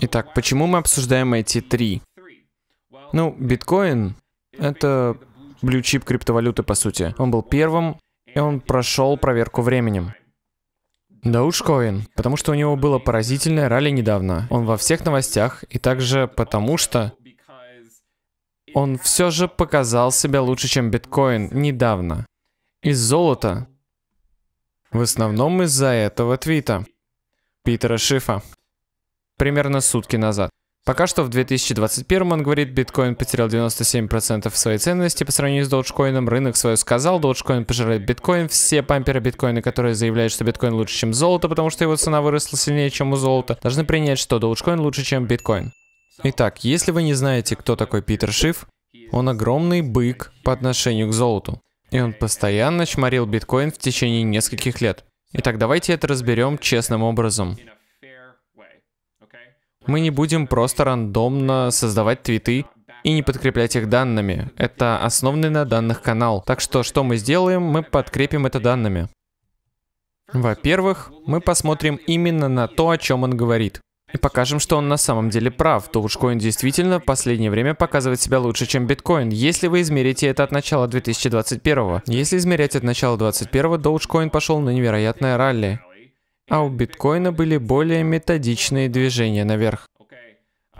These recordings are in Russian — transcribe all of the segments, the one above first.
Итак, почему мы обсуждаем эти три? Ну, биткоин — это блючип криптовалюты, по сути. Он был первым, и он прошел проверку временем. Да уж Коин, потому что у него было поразительное ралли недавно. Он во всех новостях, и также потому что он все же показал себя лучше, чем биткоин недавно. Из золота в основном из-за этого твита. Питера Шифа. Примерно сутки назад. Пока что в 2021 он говорит, биткоин потерял 97% своей ценности по сравнению с доджкоином. Рынок свое сказал, доджкоин пожирает биткоин. Все памперы биткоина, которые заявляют, что биткоин лучше, чем золото, потому что его цена выросла сильнее, чем у золота, должны принять, что доджкоин лучше, чем биткоин. Итак, если вы не знаете, кто такой Питер Шиф, он огромный бык по отношению к золоту. И он постоянно чморил биткоин в течение нескольких лет. Итак, давайте это разберем честным образом. Мы не будем просто рандомно создавать твиты и не подкреплять их данными. Это основанный на данных канал. Так что, что мы сделаем, мы подкрепим это данными. Во-первых, мы посмотрим именно на то, о чем он говорит. И покажем, что он на самом деле прав. Dogecoin действительно в последнее время показывает себя лучше, чем биткоин, если вы измерите это от начала 2021. Если измерять от начала 2021, Dogecoin пошел на невероятное ралли. А у биткоина были более методичные движения наверх.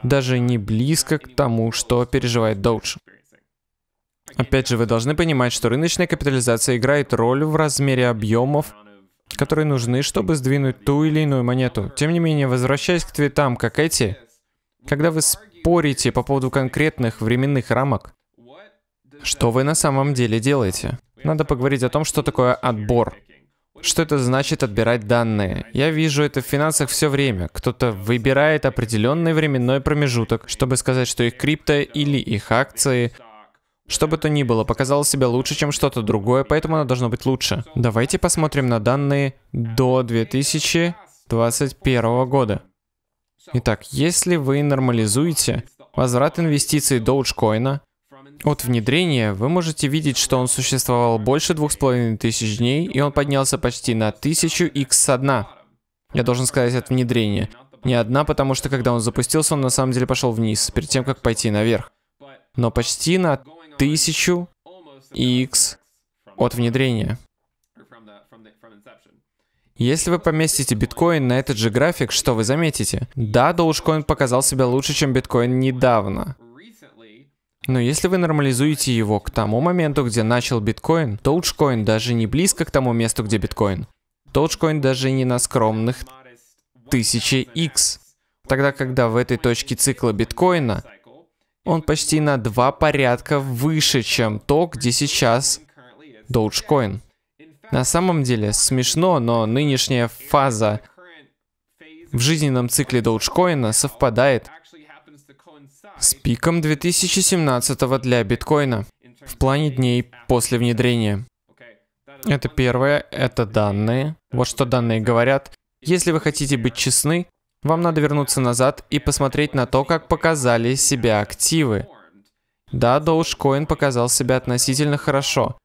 Даже не близко к тому, что переживает Doge. Опять же, вы должны понимать, что рыночная капитализация играет роль в размере объемов которые нужны, чтобы сдвинуть ту или иную монету. Тем не менее, возвращаясь к цветам, как эти, когда вы спорите по поводу конкретных временных рамок, что вы на самом деле делаете? Надо поговорить о том, что такое отбор. Что это значит отбирать данные? Я вижу это в финансах все время. Кто-то выбирает определенный временной промежуток, чтобы сказать, что их крипто или их акции что бы то ни было, показало себя лучше, чем что-то другое, поэтому оно должно быть лучше. Давайте посмотрим на данные до 2021 года. Итак, если вы нормализуете возврат инвестиций Dogecoin от внедрения, вы можете видеть, что он существовал больше тысяч дней, и он поднялся почти на 1000 x со дна. Я должен сказать от внедрения. Не одна, потому что когда он запустился, он на самом деле пошел вниз, перед тем, как пойти наверх. Но почти на 1000 X от внедрения. Если вы поместите биткоин на этот же график, что вы заметите? Да, Dogecoin показал себя лучше, чем биткоин недавно. Но если вы нормализуете его к тому моменту, где начал биткоин, Dogecoin даже не близко к тому месту, где биткоин. Dogecoin даже не на скромных 1000 X. Тогда, когда в этой точке цикла биткоина он почти на два порядка выше, чем то, где сейчас Dogecoin. На самом деле смешно, но нынешняя фаза в жизненном цикле Dogecoin совпадает с пиком 2017 для биткоина в плане дней после внедрения. Это первое, это данные. Вот что данные говорят. Если вы хотите быть честны, вам надо вернуться назад и посмотреть на то, как показали себя активы. Да, Dogecoin показал себя относительно хорошо.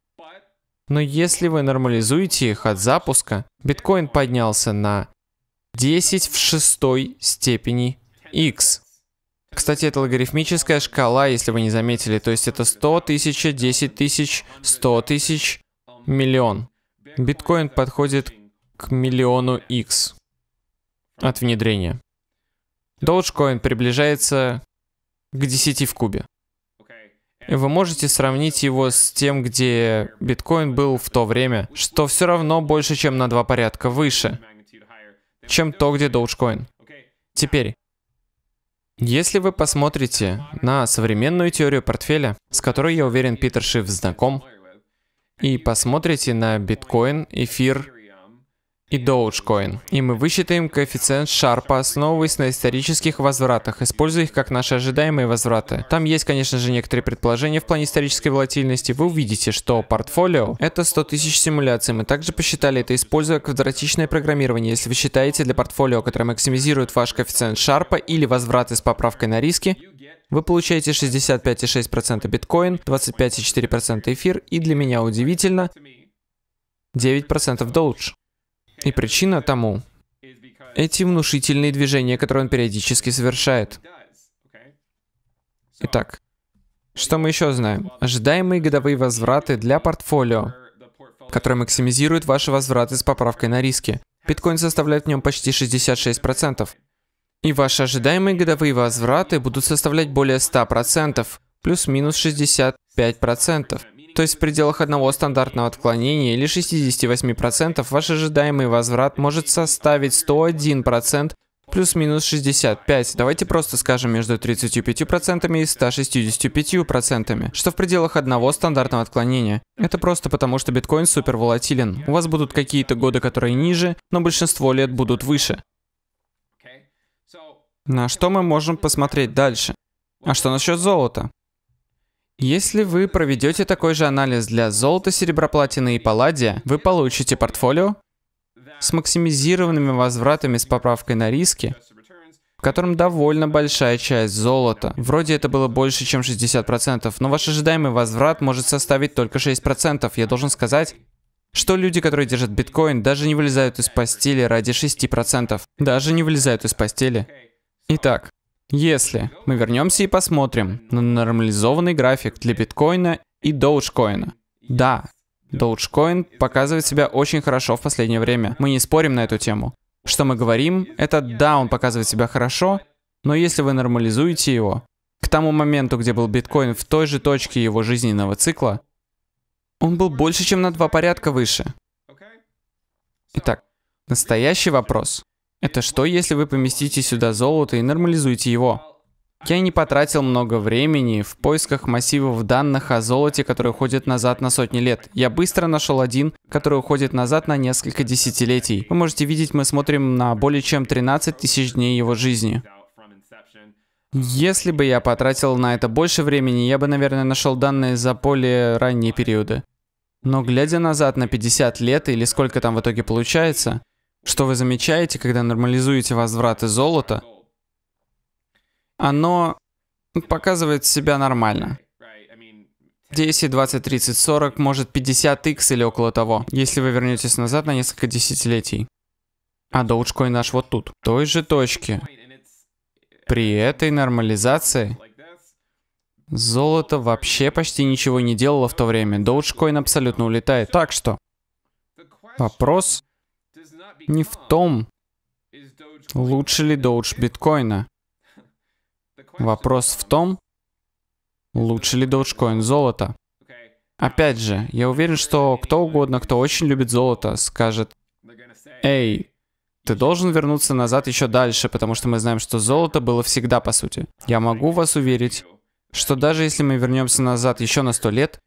Но если вы нормализуете их от запуска, биткоин поднялся на 10 в шестой степени x. Кстати, это логарифмическая шкала, если вы не заметили. То есть это 100 тысяч, 10 тысяч, 100 тысяч, миллион. Биткоин подходит к миллиону x от внедрения. Dogecoin приближается к 10 в кубе. Вы можете сравнить его с тем, где биткоин был в то время, что все равно больше, чем на два порядка выше, чем то, где Dogecoin. Теперь, если вы посмотрите на современную теорию портфеля, с которой, я уверен, Питер Шиф знаком, и посмотрите на биткоин, эфир и Dogecoin. И мы высчитаем коэффициент Шарпа, основываясь на исторических возвратах, используя их как наши ожидаемые возвраты. Там есть, конечно же, некоторые предположения в плане исторической волатильности. Вы увидите, что портфолио — это 100 тысяч симуляций. Мы также посчитали это, используя квадратичное программирование. Если вы считаете для портфолио, которое максимизирует ваш коэффициент Шарпа или возвраты с поправкой на риски, вы получаете 65,6% биткоин, 25,4% эфир и, для меня удивительно, 9% доудж. И причина тому — эти внушительные движения, которые он периодически совершает. Итак, что мы еще знаем? Ожидаемые годовые возвраты для портфолио, которые максимизируют ваши возвраты с поправкой на риски. Биткоин составляет в нем почти 66%. И ваши ожидаемые годовые возвраты будут составлять более 100%, плюс-минус 65% то есть в пределах одного стандартного отклонения или 68%, ваш ожидаемый возврат может составить 101% плюс-минус 65. Давайте просто скажем между 35% и 165%, что в пределах одного стандартного отклонения. Это просто потому, что биткоин супер волатилен. У вас будут какие-то годы, которые ниже, но большинство лет будут выше. На что мы можем посмотреть дальше? А что насчет золота? Если вы проведете такой же анализ для золота, серебра, платины и палладия, вы получите портфолио с максимизированными возвратами с поправкой на риски, в котором довольно большая часть золота. Вроде это было больше, чем 60%, но ваш ожидаемый возврат может составить только 6%. Я должен сказать, что люди, которые держат биткоин, даже не вылезают из постели ради 6%. Даже не вылезают из постели. Итак, если мы вернемся и посмотрим на нормализованный график для биткоина и доджкоина. Да, доджкоин показывает себя очень хорошо в последнее время. Мы не спорим на эту тему. Что мы говорим, это да, он показывает себя хорошо, но если вы нормализуете его, к тому моменту, где был биткоин в той же точке его жизненного цикла, он был больше, чем на два порядка выше. Итак, настоящий вопрос. Это что, если вы поместите сюда золото и нормализуете его? Я не потратил много времени в поисках массивов данных о золоте, которые уходят назад на сотни лет. Я быстро нашел один, который уходит назад на несколько десятилетий. Вы можете видеть, мы смотрим на более чем 13 тысяч дней его жизни. Если бы я потратил на это больше времени, я бы, наверное, нашел данные за более ранние периоды. Но глядя назад на 50 лет или сколько там в итоге получается, что вы замечаете, когда нормализуете возвраты золота, оно показывает себя нормально. 10, 20, 30, 40, может 50x или около того, если вы вернетесь назад на несколько десятилетий. А Dogecoin наш вот тут, в той же точке. При этой нормализации золото вообще почти ничего не делало в то время. Dogecoin абсолютно улетает. Так что вопрос не в том, лучше ли доуч биткоина. Вопрос в том, лучше ли доуджкоин золото. Опять же, я уверен, что кто угодно, кто очень любит золото, скажет, «Эй, ты должен вернуться назад еще дальше, потому что мы знаем, что золото было всегда, по сути». Я могу вас уверить, что даже если мы вернемся назад еще на сто лет,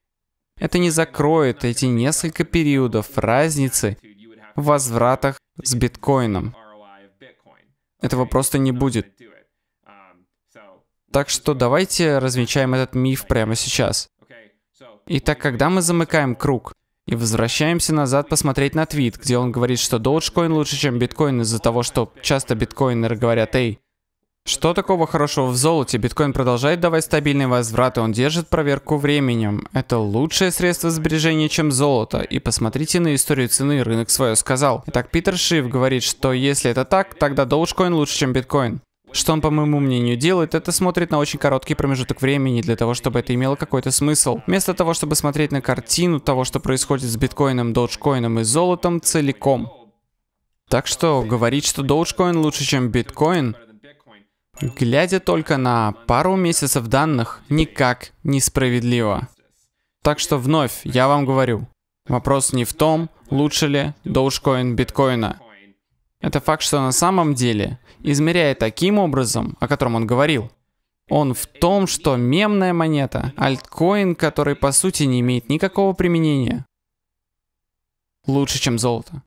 это не закроет эти несколько периодов разницы в возвратах с биткоином. Этого просто не будет. Так что давайте развенчаем этот миф прямо сейчас. Итак, когда мы замыкаем круг и возвращаемся назад посмотреть на твит, где он говорит, что Dogecoin лучше, чем биткоин из-за того, что часто биткоинеры говорят, эй, что такого хорошего в золоте? Биткоин продолжает давать стабильные возвраты, он держит проверку временем. Это лучшее средство сбережения, чем золото. И посмотрите на историю цены, рынок свое сказал. Итак, Питер Шиф говорит, что если это так, тогда Dogecoin лучше, чем биткоин. Что он, по моему мнению, делает, это смотрит на очень короткий промежуток времени для того, чтобы это имело какой-то смысл. Вместо того, чтобы смотреть на картину того, что происходит с биткоином, доджкоином и золотом целиком. Так что говорить, что Dogecoin лучше, чем биткоин, глядя только на пару месяцев данных, никак несправедливо. Так что вновь я вам говорю, вопрос не в том, лучше ли Dogecoin биткоина. Это факт, что на самом деле, измеряя таким образом, о котором он говорил, он в том, что мемная монета, альткоин, который по сути не имеет никакого применения, лучше, чем золото.